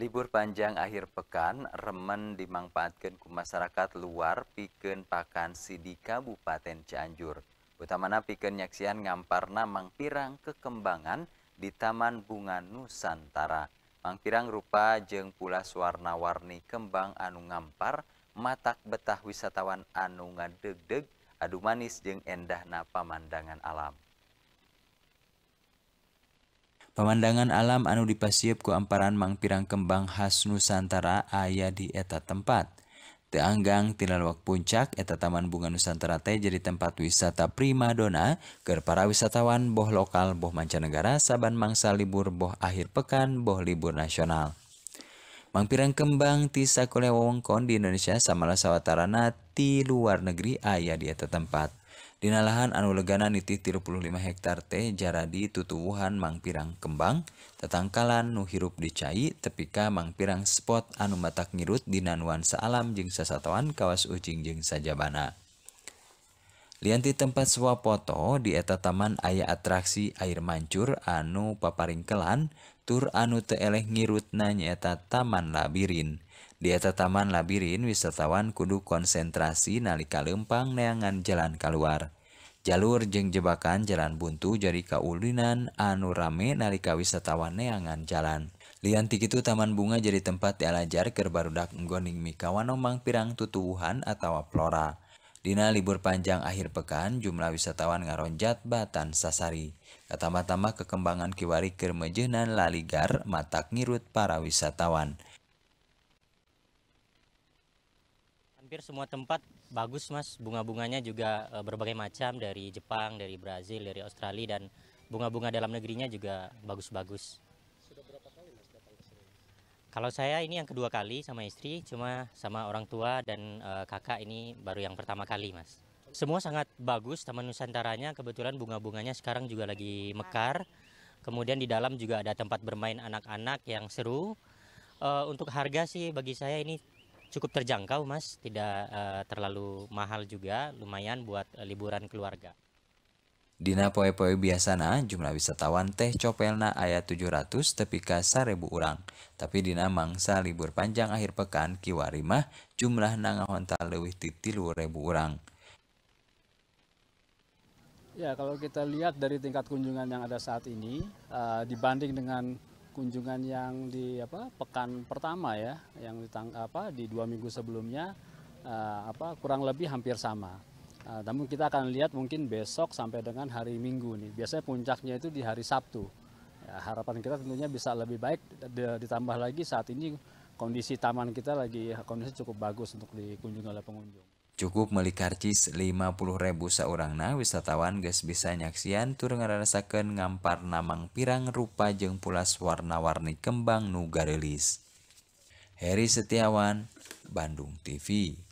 Libur panjang akhir pekan remen dimanfaatkan ku masyarakat luar piken pakan sidi Kabupaten Cianjur. Utamana piken nyaksian ngamparna mangpirang kekembangan di Taman Bunga Nusantara. Mangpirang rupa jeng pula warna-warni kembang anu ngampar, matak betah wisatawan anu ngadeg-deg, adu manis jeng endah napa pemandangan alam. Pemandangan alam anu dipasiep ku amparan mang pirang kembang khas Nusantara aya di eta tempat. Teanggang tilalwak puncak eta Taman Bunga Nusantara teh jadi tempat wisata primadona ke para wisatawan boh lokal boh mancanegara saban mangsa libur boh akhir pekan boh libur nasional. Mangpirang kembang ti sakoleh di Indonesia samalah sawatarana ti luar negeri ayah di eta tempat. kera Dinalahan anu Leganan itih ti 35 hektart jaradi Tutuuwuhan Mangmpirang Kembang, Tetangkalan Nuhirup dicai Tepka Mangmpirang Spo Anumatak nyirut Dinanwan salam jeung sessatuan Kawas Ucing Jing sajaabana. Lianti tempat swapoto di eta taman ayah atraksi air mancur anu paparingkelan tur anu teeleh ngirutna nyaeta taman labirin. Di eta taman labirin wisatawan kudu konsentrasi nalika lempang neangan jalan keluar. Jalur jeng jebakan jalan buntu jadi kaulinan anu rame nalika wisatawan neangan jalan. Lianti itu taman bunga jadi tempat dialajar kerbarudak barudak nggoning mikawanomang pirang tutuhan atau flora. Dina libur panjang akhir pekan, jumlah wisatawan ngaronjat Batan Sasari. Katambah-tambah kekembangan kiwari kermejenan laligar matak ngirut para wisatawan. Hampir semua tempat bagus mas, bunga-bunganya juga eh, berbagai macam dari Jepang, dari Brazil, dari Australia dan bunga-bunga dalam negerinya juga bagus-bagus. Kalau saya ini yang kedua kali sama istri, cuma sama orang tua dan uh, kakak ini baru yang pertama kali, Mas. Semua sangat bagus Taman Nusantaranya, kebetulan bunga-bunganya sekarang juga lagi mekar. Kemudian di dalam juga ada tempat bermain anak-anak yang seru. Uh, untuk harga sih bagi saya ini cukup terjangkau, Mas. Tidak uh, terlalu mahal juga, lumayan buat uh, liburan keluarga. Dina poe-poe biasana jumlah wisatawan teh copelna ayat 700 tepi ka 1000 urang. Tapi dina mangsa libur panjang akhir pekan kiwari mah jumlah nangahonta leuwih luar ribu urang. Ya, kalau kita lihat dari tingkat kunjungan yang ada saat ini uh, dibanding dengan kunjungan yang di apa pekan pertama ya, yang di apa di dua minggu sebelumnya uh, apa kurang lebih hampir sama Nah, namun kita akan lihat mungkin besok sampai dengan hari Minggu nih. Biasanya puncaknya itu di hari Sabtu. Ya, harapan kita tentunya bisa lebih baik. Ditambah lagi saat ini kondisi taman kita lagi kondisi cukup bagus untuk dikunjungi oleh pengunjung. Cukup meli karcis 50 ribu seorang na wisatawan ges bisa nyaksian tur ngerasakan ngampar namang pirang rupa jeng pulas warna-warni kembang nu garelis. Heri Setiawan, Bandung TV.